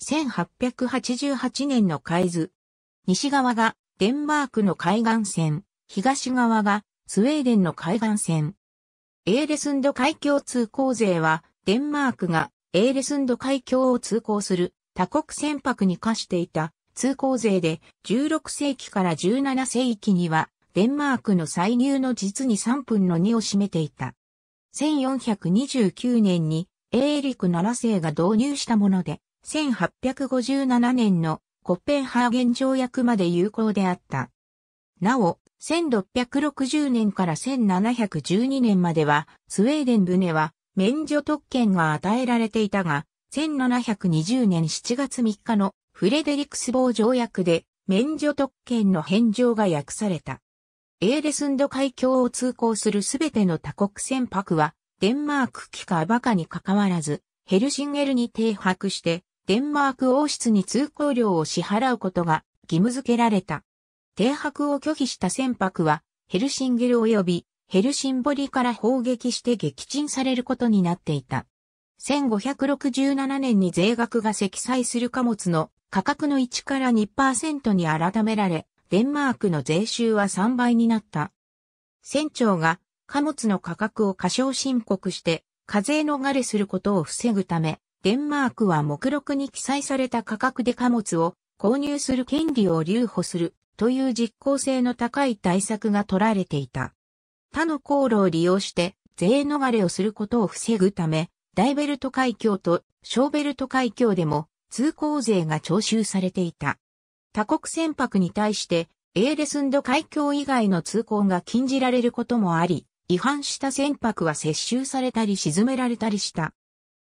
1888年の海図。西側がデンマークの海岸線、東側がスウェーデンの海岸線。エーレスンド海峡通行税は、デンマークがエーレスンド海峡を通行する多国船舶に課していた通行税で16世紀から17世紀にはデンマークの歳入の実に3分の2を占めていた。1429年にエーリク7世が導入したもので、1857年のコッペンハーゲン条約まで有効であった。なお、1660年から1712年までは、スウェーデン船は免除特権が与えられていたが、1720年7月3日のフレデリクスボー条約で免除特権の返上が訳された。エーレスンド海峡を通行するすべての多国船舶は、デンマーク機かバカに関わらず、ヘルシンゲルに停泊して、デンマーク王室に通行料を支払うことが義務付けられた。停泊を拒否した船舶はヘルシンゲル及びヘルシンボリから砲撃して撃沈されることになっていた。1567年に税額が積載する貨物の価格の1から2%に改められ、デンマークの税収は3倍になった。船長が貨物の価格を過小申告して課税逃れすることを防ぐため、デンマークは目録に記載された価格で貨物を購入する権利を留保するという実効性の高い対策が取られていた。他の航路を利用して税逃れをすることを防ぐため、大ベルト海峡と小ベルト海峡でも通行税が徴収されていた。他国船舶に対してエーレスンド海峡以外の通行が禁じられることもあり、違反した船舶は接収されたり沈められたりした。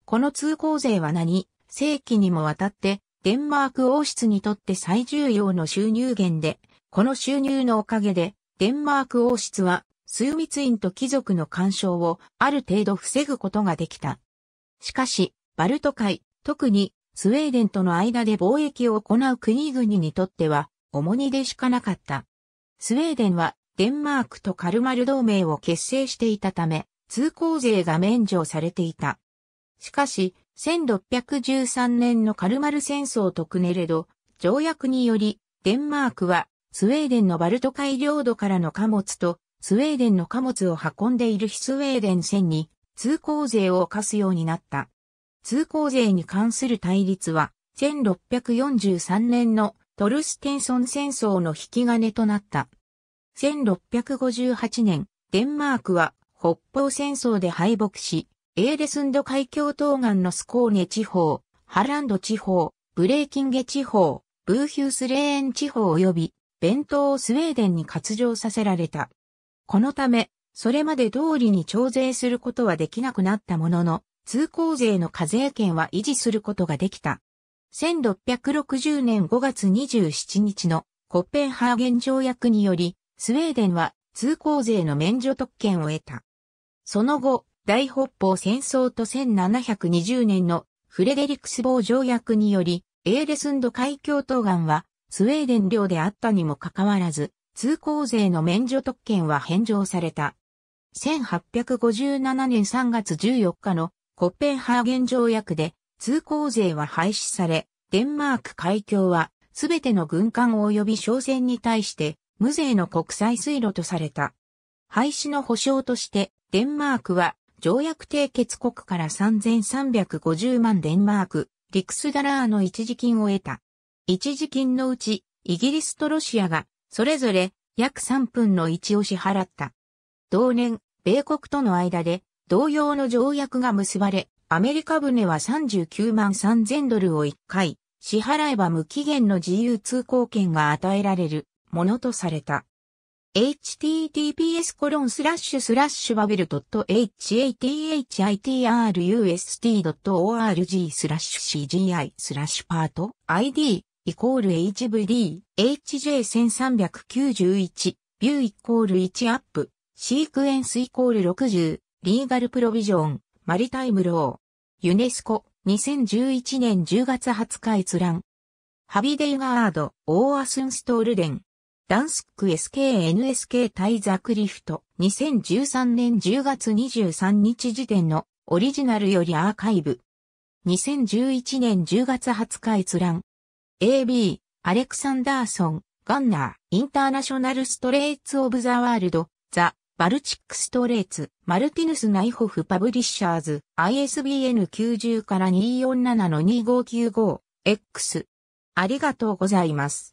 この通行税は何世紀にもわたってデンマーク王室にとって最重要の収入源で、この収入のおかげで、デンマーク王室は、枢密院と貴族の干渉をある程度防ぐことができた。しかし、バルト海、特にスウェーデンとの間で貿易を行う国々にとっては、重荷でしかなかった。スウェーデンは、デンマークとカルマル同盟を結成していたため、通行税が免除されていた。しかし、1613年のカルマル戦争とクネレド条約により、デンマークはスウェーデンのバルト海領土からの貨物とスウェーデンの貨物を運んでいる非スウェーデン船に通行税を課すようになった。通行税に関する対立は、1643年のトルステンソン戦争の引き金となった。1658年、デンマークは北方戦争で敗北し、エーデスンド海峡東岸のスコーネ地方、ハランド地方、ブレーキンゲ地方、ブーヒュースレーン地方及び、弁当をスウェーデンに割譲させられた。このため、それまで通りに徴税することはできなくなったものの、通行税の課税権は維持することができた。1660年5月27日のコッペンハーゲン条約により、スウェーデンは通行税の免除特権を得た。その後、大北方戦争と1720年のフレデリクスボー条約により、エーレスンド海峡東岸はスウェーデン領であったにもかかわらず、通行税の免除特権は返上された。1857年3月14日のコッペンハーゲン条約で通行税は廃止され、デンマーク海峡はすべての軍艦及び商船に対して無税の国際水路とされた。廃止の保障としてデンマークは条約締結国から3350万デンマーク、リクスダラーの一時金を得た。一時金のうち、イギリスとロシアが、それぞれ、約3分の1を支払った。同年、米国との間で、同様の条約が結ばれ、アメリカ船は39万3000ドルを1回、支払えば無期限の自由通行権が与えられるものとされた。https コロンスラッシュスラッシュバベル .hathhitrust.org スラッシュ CGI スラッシュパート ID イコール HVD HJ1391 ビューイコール1アップシークエンスイコール60リーガルプロビジョンマリタイムローユネスコ2011年10月20日閲覧ハビデイガードオーアスンストールデンダンスック SKNSK 対ザクリフト2013年10月23日時点のオリジナルよりアーカイブ2011年10月20日閲覧 AB アレクサンダーソンガンナーインターナショナルストレーツオブザワールドザバルチックストレーツマルティヌスナイホフパブリッシャーズ ISBN 90から247の2595 X ありがとうございます。